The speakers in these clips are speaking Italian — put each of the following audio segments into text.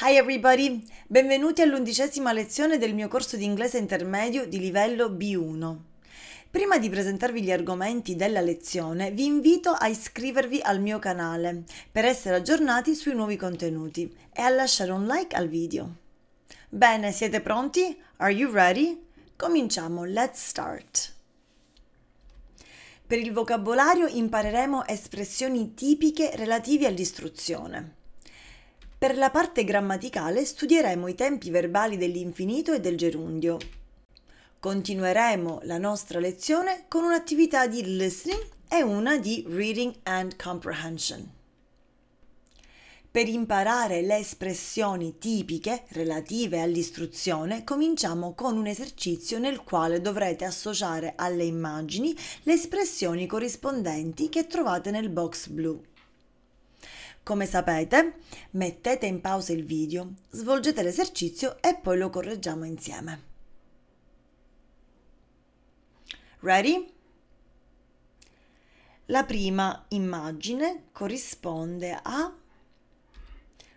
Hi everybody, benvenuti all'undicesima lezione del mio corso di inglese intermedio di livello B1. Prima di presentarvi gli argomenti della lezione, vi invito a iscrivervi al mio canale per essere aggiornati sui nuovi contenuti e a lasciare un like al video. Bene, siete pronti? Are you ready? Cominciamo, let's start! Per il vocabolario impareremo espressioni tipiche relative all'istruzione. Per la parte grammaticale studieremo i tempi verbali dell'infinito e del gerundio. Continueremo la nostra lezione con un'attività di listening e una di reading and comprehension. Per imparare le espressioni tipiche relative all'istruzione, cominciamo con un esercizio nel quale dovrete associare alle immagini le espressioni corrispondenti che trovate nel box blu. Come sapete, mettete in pausa il video, svolgete l'esercizio e poi lo correggiamo insieme. Ready? La prima immagine corrisponde a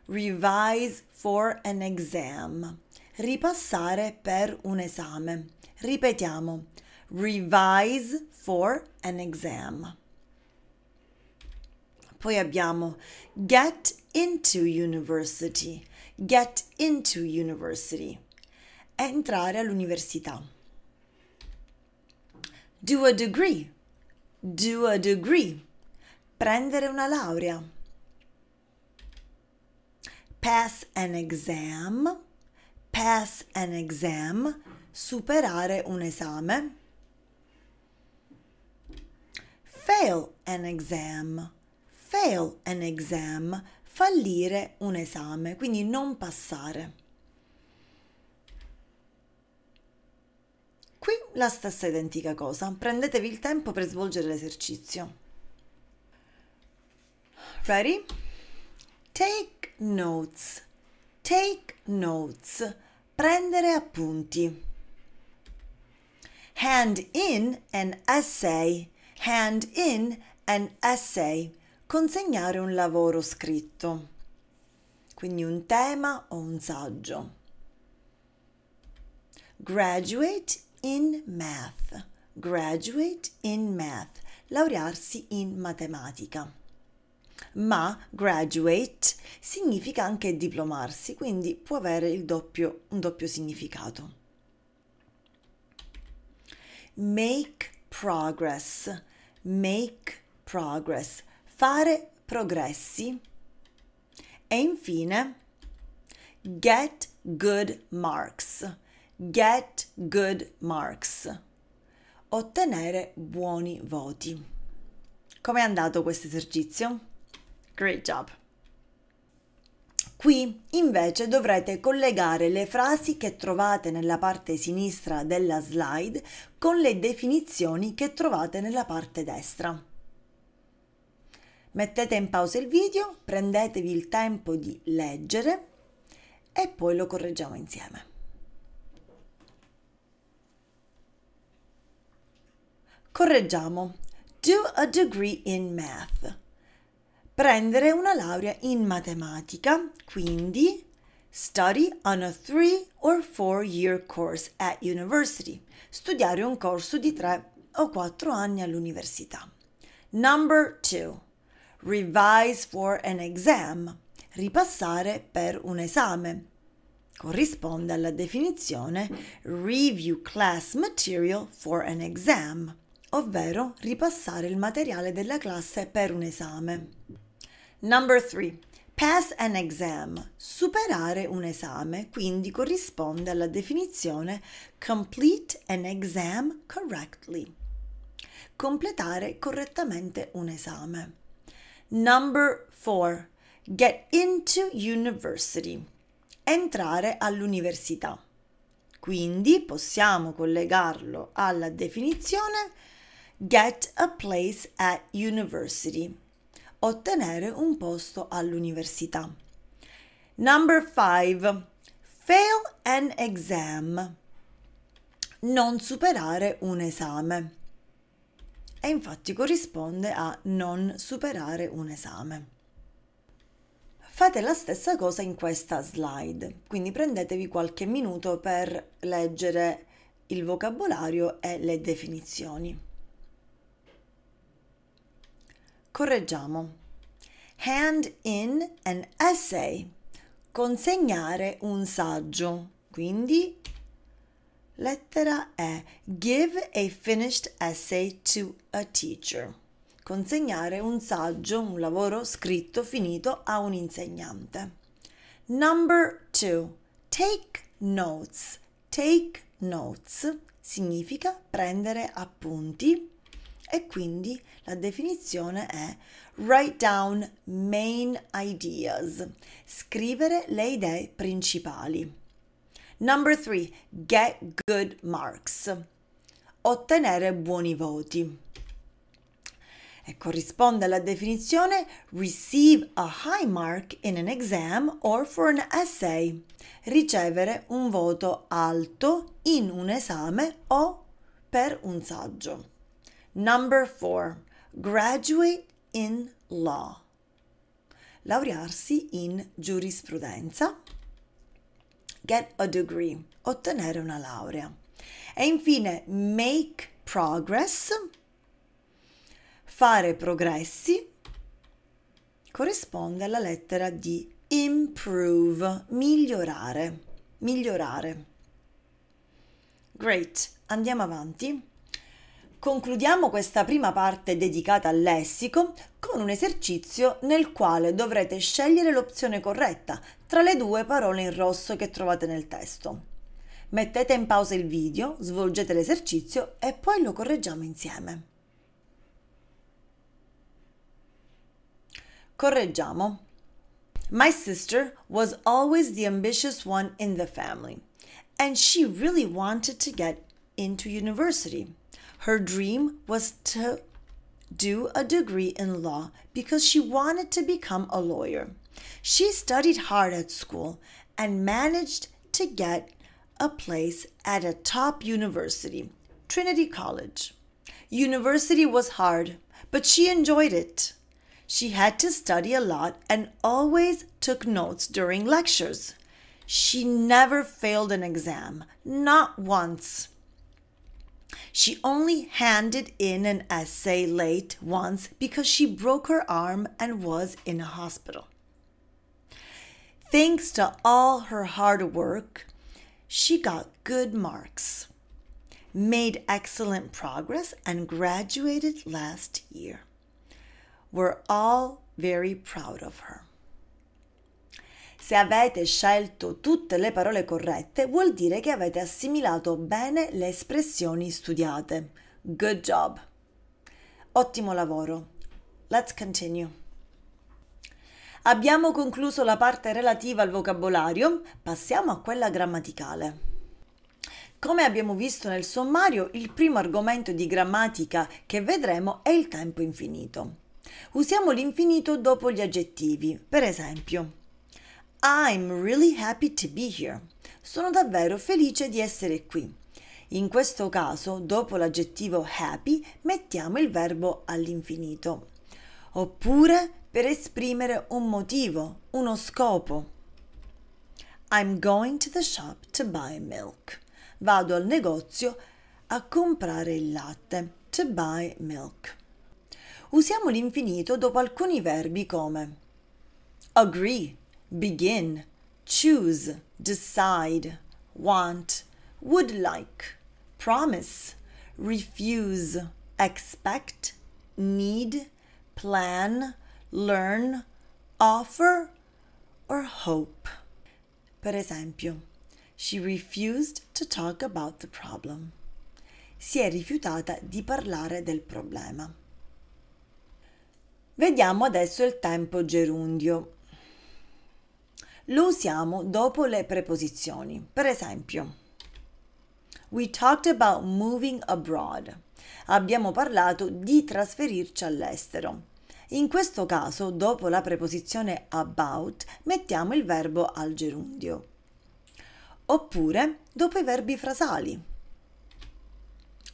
revise for an exam, ripassare per un esame. Ripetiamo, revise for an exam. Poi abbiamo get into university, get into university, entrare all'università. Do a degree, do a degree, prendere una laurea. Pass an exam, pass an exam, superare un esame. Fail an exam, fail an exam, fallire un esame, quindi non passare. Qui la stessa identica cosa, prendetevi il tempo per svolgere l'esercizio. Ready? Take notes. Take notes. Prendere appunti. Hand in an essay. Hand in an essay consegnare un lavoro scritto, quindi un tema o un saggio. Graduate in math, graduate in math, laurearsi in matematica. Ma graduate significa anche diplomarsi, quindi può avere doppio, un doppio significato. Make progress, make progress, fare progressi e infine get good marks, get good marks, ottenere buoni voti. Come è andato questo esercizio? Great job! Qui invece dovrete collegare le frasi che trovate nella parte sinistra della slide con le definizioni che trovate nella parte destra. Mettete in pausa il video, prendetevi il tempo di leggere e poi lo correggiamo insieme. Correggiamo. Do a degree in math. Prendere una laurea in matematica, quindi Study on a three or four year course at university. Studiare un corso di 3 o 4 anni all'università. Number 2 revise for an exam, ripassare per un esame. Corrisponde alla definizione review class material for an exam, ovvero ripassare il materiale della classe per un esame. Number 3. Pass an exam, superare un esame, quindi corrisponde alla definizione complete an exam correctly, completare correttamente un esame. Number 4. Get into university. Entrare all'università. Quindi possiamo collegarlo alla definizione get a place at university. Ottenere un posto all'università. Number 5. Fail an exam. Non superare un esame e infatti corrisponde a non superare un esame. Fate la stessa cosa in questa slide, quindi prendetevi qualche minuto per leggere il vocabolario e le definizioni. Correggiamo. Hand in an essay. Consegnare un saggio. Quindi Lettera E. Give a finished essay to a teacher. Consegnare un saggio, un lavoro scritto, finito a un insegnante. Number 2. Take notes. Take notes significa prendere appunti e quindi la definizione è write down main ideas, scrivere le idee principali. Number 3. Get good marks. Ottenere buoni voti. E corrisponde alla definizione receive a high mark in an exam or for an essay. Ricevere un voto alto in un esame o per un saggio. Number 4. Graduate in law. Laurearsi in giurisprudenza get a degree, ottenere una laurea. E infine make progress, fare progressi, corrisponde alla lettera di improve, migliorare, migliorare. Great, andiamo avanti. Concludiamo questa prima parte dedicata al lessico con un esercizio nel quale dovrete scegliere l'opzione corretta tra le due parole in rosso che trovate nel testo. Mettete in pausa il video, svolgete l'esercizio e poi lo correggiamo insieme. Correggiamo. My sister was always the ambitious one in the family and she really wanted to get into university. Her dream was to do a degree in law because she wanted to become a lawyer. She studied hard at school and managed to get a place at a top university, Trinity College. University was hard, but she enjoyed it. She had to study a lot and always took notes during lectures. She never failed an exam, not once. She only handed in an essay late once because she broke her arm and was in a hospital. Thanks to all her hard work, she got good marks, made excellent progress, and graduated last year. We're all very proud of her. Se avete scelto tutte le parole corrette, vuol dire che avete assimilato bene le espressioni studiate. Good job! Ottimo lavoro! Let's continue. Abbiamo concluso la parte relativa al vocabolario, passiamo a quella grammaticale. Come abbiamo visto nel sommario, il primo argomento di grammatica che vedremo è il tempo infinito. Usiamo l'infinito dopo gli aggettivi, per esempio I'm really happy to be here. Sono davvero felice di essere qui. In questo caso, dopo l'aggettivo happy, mettiamo il verbo all'infinito. Oppure per esprimere un motivo, uno scopo. I'm going to the shop to buy milk. Vado al negozio a comprare il latte. To buy milk. Usiamo l'infinito dopo alcuni verbi come agree, begin, choose, decide, want, would like, promise, refuse, expect, need, plan, learn, offer, or hope. Per esempio, she refused to talk about the problem. Si è rifiutata di parlare del problema. Vediamo adesso il tempo gerundio. Lo usiamo dopo le preposizioni. Per esempio, We talked about moving abroad. Abbiamo parlato di trasferirci all'estero. In questo caso, dopo la preposizione about, mettiamo il verbo al gerundio. Oppure dopo i verbi frasali.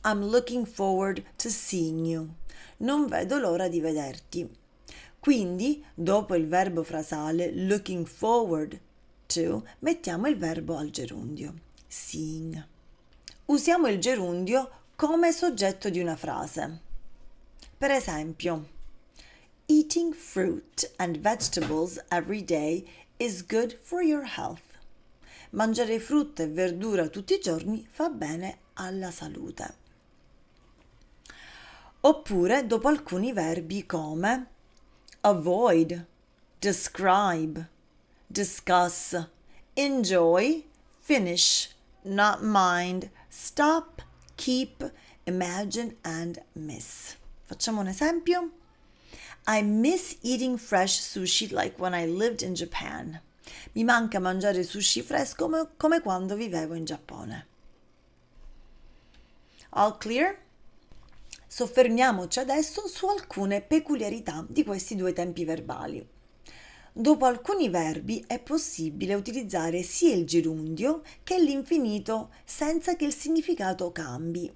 I'm looking forward to seeing you. Non vedo l'ora di vederti. Quindi, dopo il verbo frasale looking forward to, mettiamo il verbo al gerundio, seeing. Usiamo il gerundio come soggetto di una frase. Per esempio, eating fruit and vegetables every day is good for your health. Mangiare frutta e verdura tutti i giorni fa bene alla salute. Oppure dopo alcuni verbi come avoid, describe, discuss, enjoy, finish, not mind, stop, keep, imagine and miss. Facciamo un esempio. I miss eating fresh sushi like when I lived in Japan. Mi manca mangiare sushi fresco come, quando vivevo in Giappone. All clear? Soffermiamoci adesso su alcune peculiarità di questi due tempi verbali. Dopo alcuni verbi è possibile utilizzare sia il gerundio che l'infinito senza che il significato cambi.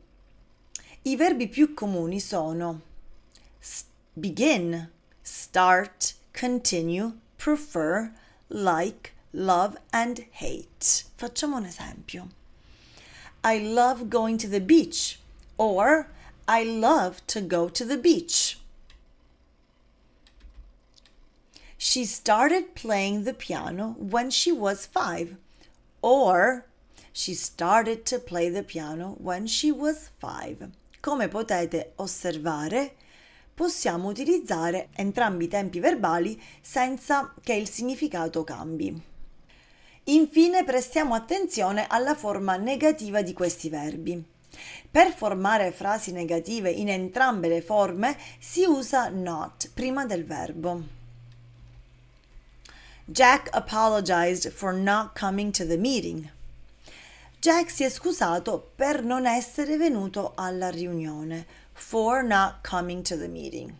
I verbi più comuni sono begin, start, continue, prefer, like, love and hate. Facciamo un esempio. I love going to the beach or i love to go to the beach. She started playing the piano when she was five, or she started to play the piano when she was five. Come potete osservare, possiamo utilizzare entrambi i tempi verbali senza che il significato cambi. Infine prestiamo attenzione alla forma negativa di questi verbi. Per formare frasi negative in entrambe le forme si usa not prima del verbo. Jack apologized for not coming to the meeting. Jack si è scusato per non essere venuto alla riunione. For not coming to the meeting.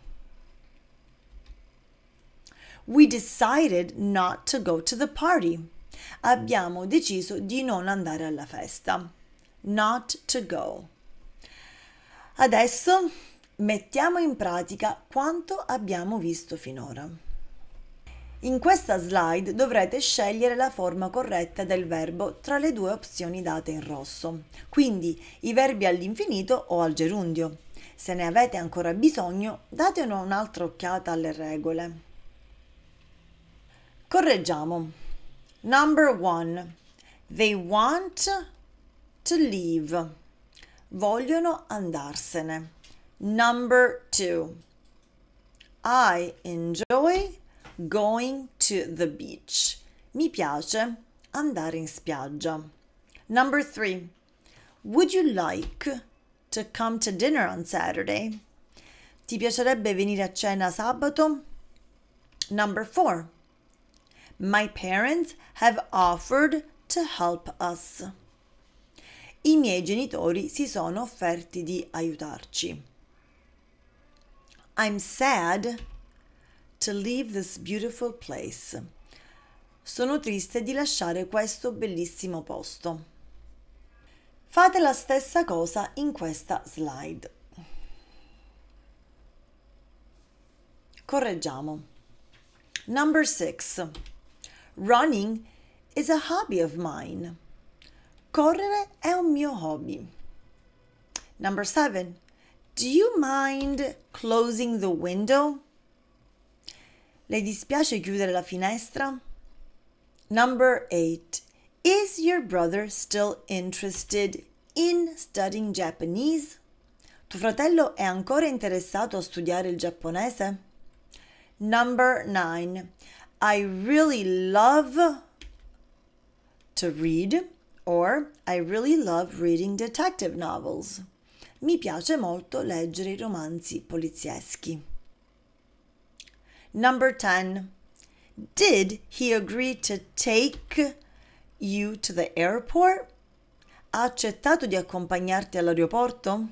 We decided not to go to the party. Abbiamo deciso di non andare alla festa not to go. Adesso mettiamo in pratica quanto abbiamo visto finora. In questa slide dovrete scegliere la forma corretta del verbo tra le due opzioni date in rosso, quindi i verbi all'infinito o al gerundio. Se ne avete ancora bisogno, date un'altra occhiata alle regole. Correggiamo. Number 1. They want to leave. Vogliono andarsene. Number two. I enjoy going to the beach. Mi piace andare in spiaggia. Number three. Would you like to come to dinner on Saturday? Ti piacerebbe venire a cena sabato? Number four. My parents have offered to help us miei genitori si sono offerti di aiutarci. I'm sad to leave this beautiful place. Sono triste di lasciare questo bellissimo posto. Fate la stessa cosa in questa slide. Correggiamo. Number 6. Running is a hobby of mine. Correre è un mio hobby. Number seven. Do you mind closing the window? Le dispiace chiudere la finestra? Number eight. Is your brother still interested in studying Japanese? Tuo fratello è ancora interessato a studiare il giapponese? Number 9. I really love to read. Or I really love reading detective novels. Mi piace molto leggere i romanzi polizieschi. Number 10. Did he agree to take you to the airport? Ha accettato di accompagnarti all'aeroporto?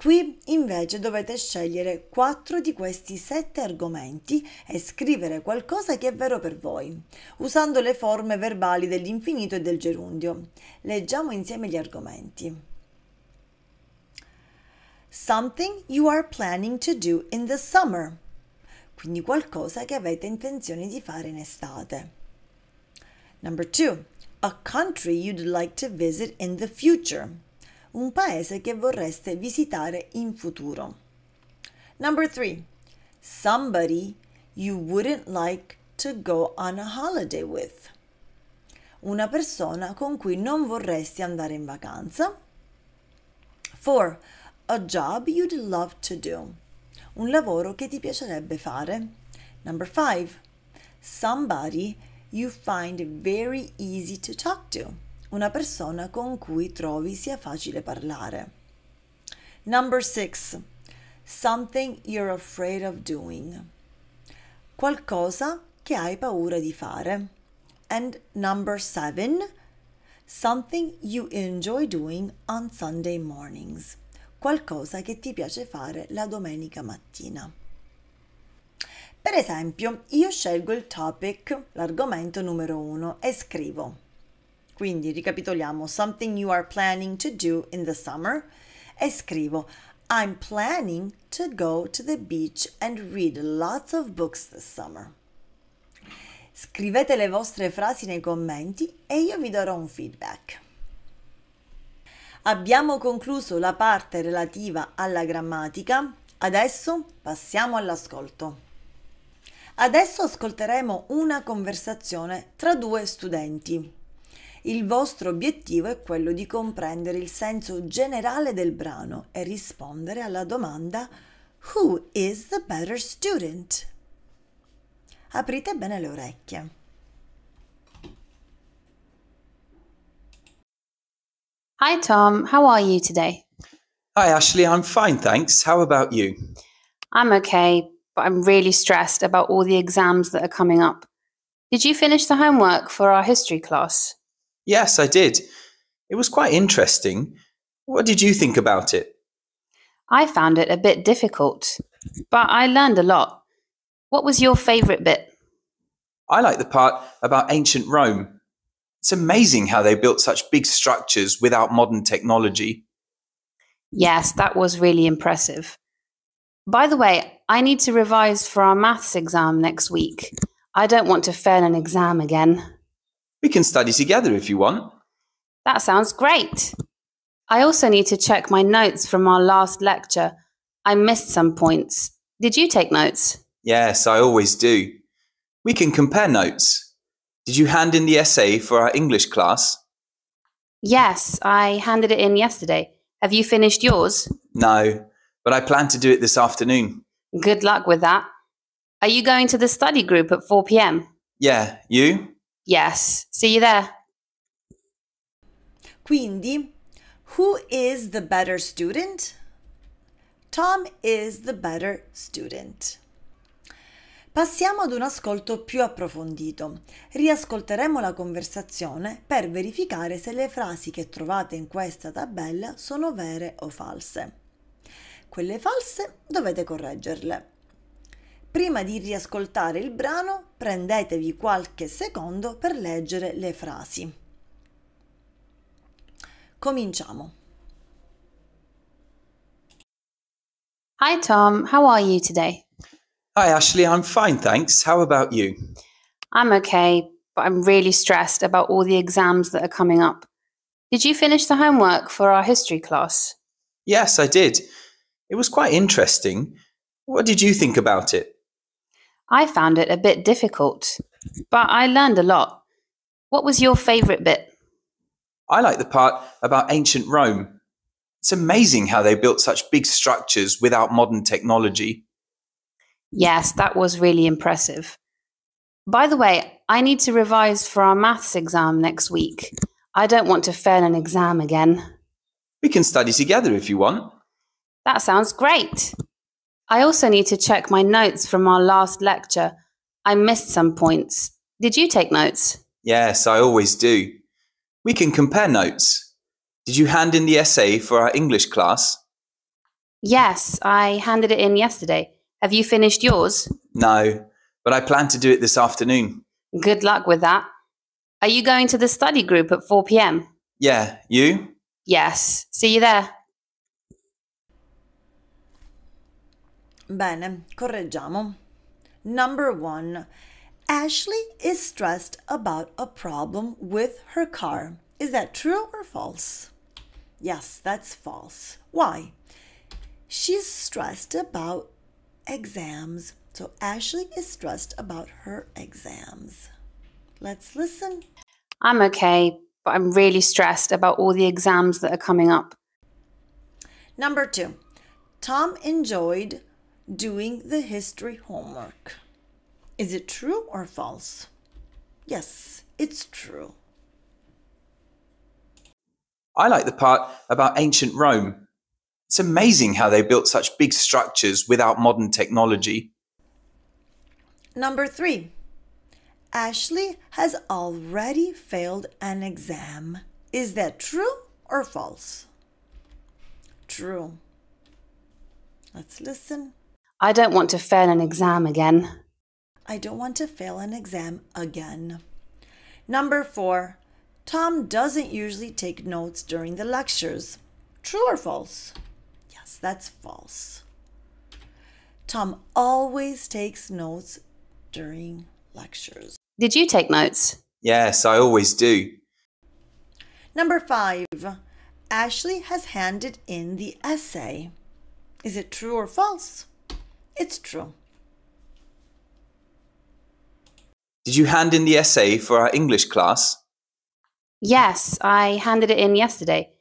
Qui invece dovete scegliere 4 di questi 7 argomenti e scrivere qualcosa che è vero per voi, usando le forme verbali dell'infinito e del gerundio. Leggiamo insieme gli argomenti. Something you are planning to do in the summer. Quindi qualcosa che avete intenzione di fare in estate. Number 2. A country you'd like to visit in the future un paese che vorreste visitare in futuro. Number 3. Somebody you wouldn't like to go on a holiday with. Una persona con cui non vorresti andare in vacanza. 4. A job you'd love to do. Un lavoro che ti piacerebbe fare. Number 5. Somebody you find very easy to talk to una persona con cui trovi sia facile parlare. Number 6. Something you're afraid of doing. Qualcosa che hai paura di fare. And number 7. Something you enjoy doing on Sunday mornings. Qualcosa che ti piace fare la domenica mattina. Per esempio, io scelgo il topic, l'argomento numero 1 e scrivo quindi ricapitoliamo, something you are planning to do in the summer e scrivo I'm planning to go to the beach and read lots of books this summer. Scrivete le vostre frasi nei commenti e io vi darò un feedback. Abbiamo concluso la parte relativa alla grammatica, adesso passiamo all'ascolto. Adesso ascolteremo una conversazione tra due studenti. Il vostro obiettivo è quello di comprendere il senso generale del brano e rispondere alla domanda Who is the better student? Aprite bene le orecchie. Hi Tom, how are you today? Hi Ashley, I'm fine thanks. How about you? I'm okay, but I'm really stressed about all the exams that are coming up. Did you finish the homework for our history class? Yes, I did. It was quite interesting. What did you think about it? I found it a bit difficult, but I learned a lot. What was your favourite bit? I like the part about ancient Rome. It's amazing how they built such big structures without modern technology. Yes, that was really impressive. By the way, I need to revise for our maths exam next week. I don't want to fail an exam again. We can study together if you want. That sounds great. I also need to check my notes from our last lecture. I missed some points. Did you take notes? Yes, I always do. We can compare notes. Did you hand in the essay for our English class? Yes, I handed it in yesterday. Have you finished yours? No, but I plan to do it this afternoon. Good luck with that. Are you going to the study group at 4 pm? Yeah, you? Yes. See you there. Quindi, who is the better student? Tom is the better student. Passiamo ad un ascolto più approfondito. Riascolteremo la conversazione per verificare se le frasi che trovate in questa tabella sono vere o false. Quelle false dovete correggerle. Prima di riascoltare il brano, prendetevi qualche secondo per leggere le frasi. Cominciamo. Hi Tom, how are you today? Hi Ashley, I'm fine, thanks. How about you? I'm okay, but I'm really stressed about all the exams that are coming up. Did you finish the homework for our history class? Yes, I did. It was quite interesting. What did you think about it? I found it a bit difficult, but I learned a lot. What was your favourite bit? I like the part about ancient Rome. It's amazing how they built such big structures without modern technology. Yes, that was really impressive. By the way, I need to revise for our maths exam next week. I don't want to fail an exam again. We can study together if you want. That sounds great. I also need to check my notes from our last lecture. I missed some points. Did you take notes? Yes, I always do. We can compare notes. Did you hand in the essay for our English class? Yes, I handed it in yesterday. Have you finished yours? No, but I plan to do it this afternoon. Good luck with that. Are you going to the study group at 4 pm? Yeah, you? Yes. See you there. Bene, correggiamo. Number one, Ashley is stressed about a problem with her car. Is that true or false? Yes, that's false. Why? She's stressed about exams. So Ashley is stressed about her exams. Let's listen. I'm okay, but I'm really stressed about all the exams that are coming up. Number two, Tom enjoyed doing the history homework. Is it true or false? Yes, it's true. I like the part about ancient Rome. It's amazing how they built such big structures without modern technology. Number three, Ashley has already failed an exam. Is that true or false? True. Let's listen. I don't want to fail an exam again. I don't want to fail an exam again. Number four, Tom doesn't usually take notes during the lectures. True or false? Yes, that's false. Tom always takes notes during lectures. Did you take notes? Yes, I always do. Number five, Ashley has handed in the essay. Is it true or false? It's true. Did you hand in the essay for our English class? Yes, I handed it in yesterday.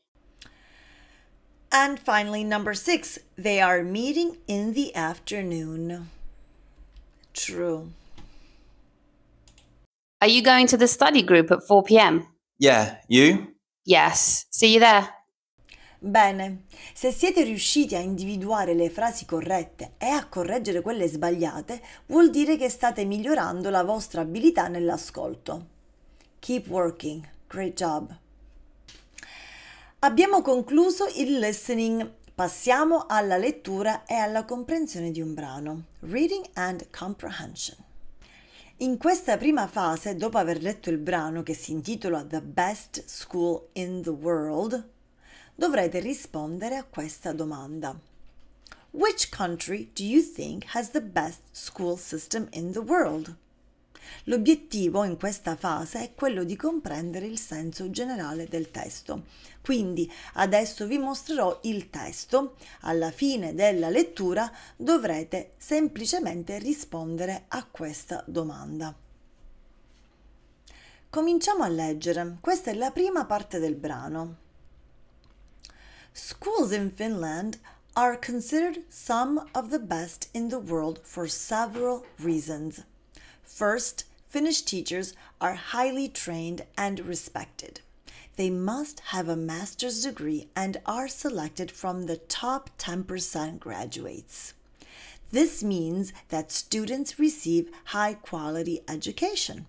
And finally, number six, they are meeting in the afternoon. True. Are you going to the study group at 4 p.m.? Yeah, you? Yes. See you there. Bene, se siete riusciti a individuare le frasi corrette e a correggere quelle sbagliate, vuol dire che state migliorando la vostra abilità nell'ascolto. Keep working, great job. Abbiamo concluso il listening, passiamo alla lettura e alla comprensione di un brano. Reading and comprehension. In questa prima fase, dopo aver letto il brano che si intitola The Best School in the World, dovrete rispondere a questa domanda. Which country do you think has the best school system in the world? L'obiettivo in questa fase è quello di comprendere il senso generale del testo. Quindi adesso vi mostrerò il testo. Alla fine della lettura dovrete semplicemente rispondere a questa domanda. Cominciamo a leggere. Questa è la prima parte del brano. Schools in Finland are considered some of the best in the world for several reasons. First, Finnish teachers are highly trained and respected. They must have a master's degree and are selected from the top 10% graduates. This means that students receive high quality education.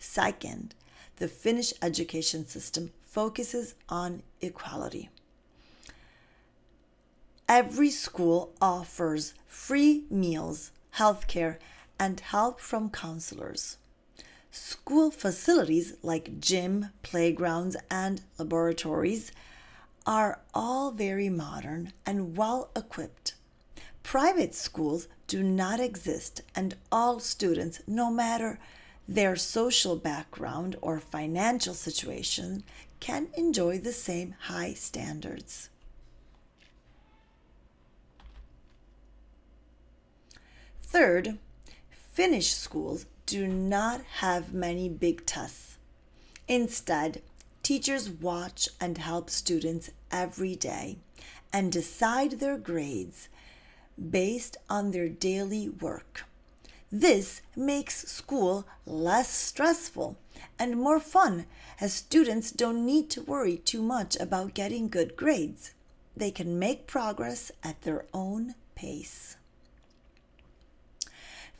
Second, the Finnish education system focuses on equality. Every school offers free meals, healthcare, and help from counselors. School facilities like gym, playgrounds, and laboratories are all very modern and well equipped. Private schools do not exist, and all students, no matter their social background or financial situation, can enjoy the same high standards. Third, Finnish schools do not have many big tests. Instead, teachers watch and help students every day and decide their grades based on their daily work. This makes school less stressful and more fun as students don't need to worry too much about getting good grades. They can make progress at their own pace.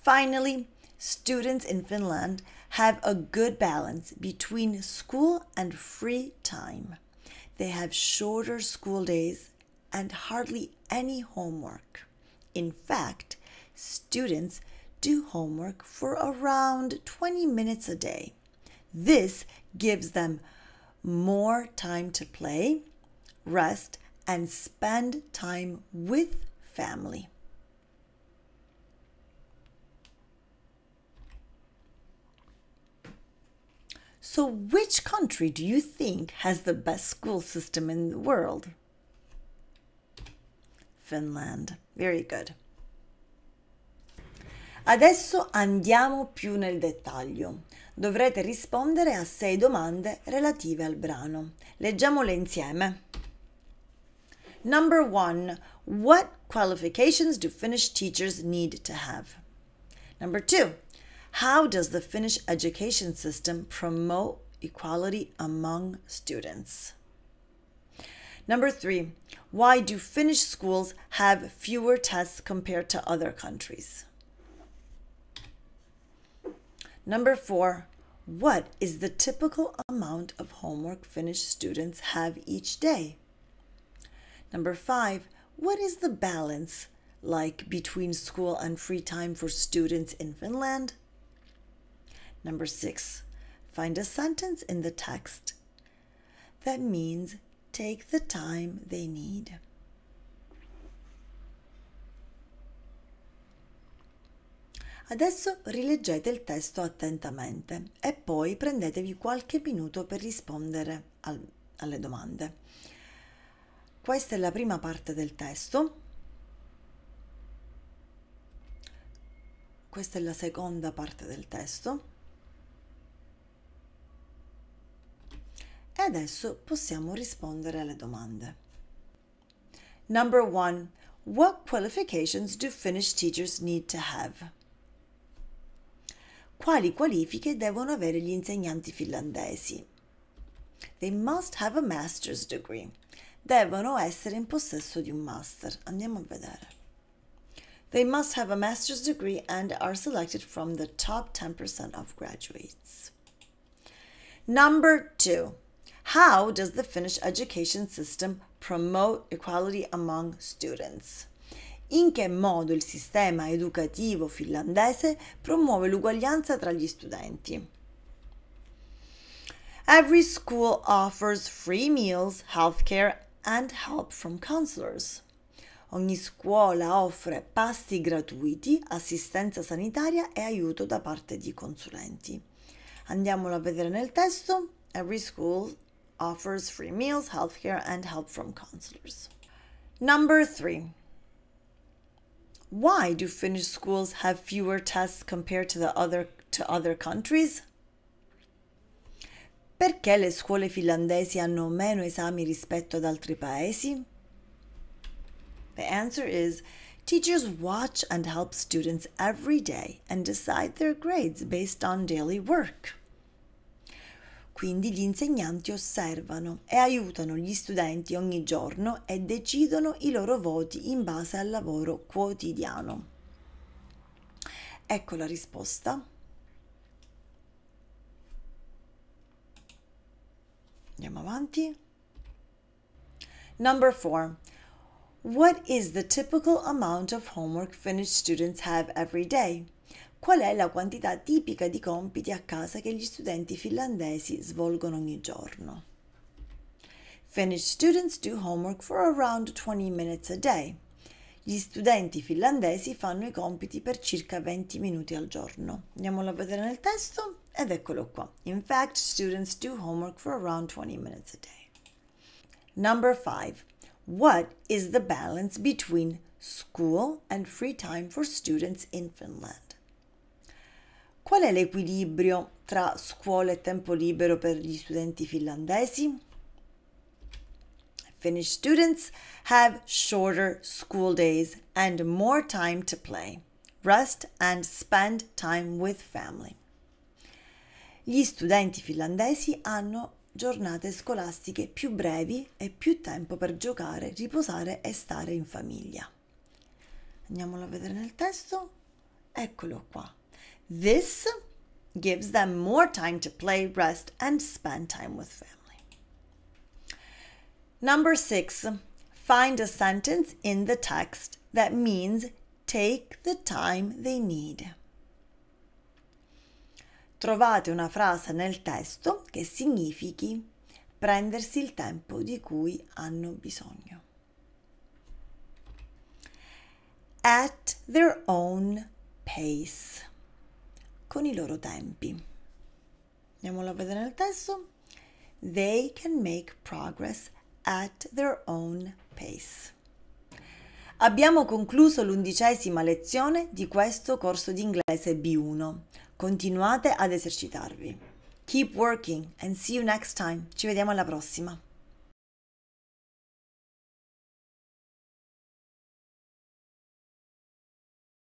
Finally, students in Finland have a good balance between school and free time. They have shorter school days and hardly any homework. In fact, students do homework for around 20 minutes a day. This gives them more time to play, rest, and spend time with family. So, which country do you think has the best school system in the world? Finland. Very good. Adesso andiamo più nel dettaglio. Dovrete rispondere a sei domande relative al brano. Leggiamole insieme. Number one, what qualifications do Finnish teachers need to have? Number two, how does the Finnish education system promote equality among students? Number three, why do Finnish schools have fewer tests compared to other countries? Number four, what is the typical amount of homework Finnish students have each day? Number five, what is the balance like between school and free time for students in Finland? Number six, find a sentence in the text that means take the time they need. Adesso rileggete il testo attentamente e poi prendetevi qualche minuto per rispondere al, alle domande. Questa è la prima parte del testo. Questa è la seconda parte del testo. E adesso possiamo rispondere alle domande. Number one, what qualifications do Finnish teachers need to have? Quali qualifiche devono avere gli insegnanti finlandesi? They must have a master's degree. Devono essere in possesso di un master. Andiamo a vedere. They must have a master's degree and are selected from the top 10% of graduates. Number two, How does the Finnish education system promote equality among students? In che modo il sistema educativo finlandese promuove l'uguaglianza tra gli studenti? Every school offers free meals, healthcare and help from counselors. Ogni scuola offre pasti gratuiti, assistenza sanitaria e aiuto da parte di consulenti. Andiamolo a vedere nel testo. Every school offers free meals, healthcare, and help from counselors. Number three, why do Finnish schools have fewer tests compared to the other to other countries? Perché le scuole finlandesi hanno meno esami rispetto ad altri paesi? The answer is teachers watch and help students every day and decide their grades based on daily work. Quindi gli insegnanti osservano e aiutano gli studenti ogni giorno e decidono i loro voti in base al lavoro quotidiano. Ecco la risposta. Andiamo avanti. Number 4. What is the typical amount of homework finished students have every day? qual è la quantità tipica di compiti a casa che gli studenti finlandesi svolgono ogni giorno. Finnish students do homework for around 20 minutes a day. Gli studenti finlandesi fanno i compiti per circa 20 minuti al giorno. Andiamolo a vedere nel testo ed eccolo qua. In fact, students do homework for around 20 minutes a day. Number 5. What is the balance between school and free time for students in Finland? Qual è l'equilibrio tra scuola e tempo libero per gli studenti finlandesi? Finnish students have shorter school days and more time to play, rest and spend time with family. Gli studenti finlandesi hanno giornate scolastiche più brevi e più tempo per giocare, riposare e stare in famiglia. Andiamolo a vedere nel testo. Eccolo qua. This gives them more time to play, rest, and spend time with family. Number six, find a sentence in the text that means take the time they need. Trovate una frase nel testo che significhi prendersi il tempo di cui hanno bisogno. At their own pace. con i loro tempi. Andiamolo a vedere nel testo. They can make progress at their own pace. Abbiamo concluso l'undicesima lezione di questo corso di inglese B1. Continuate ad esercitarvi. Keep working and see you next time. Ci vediamo alla prossima.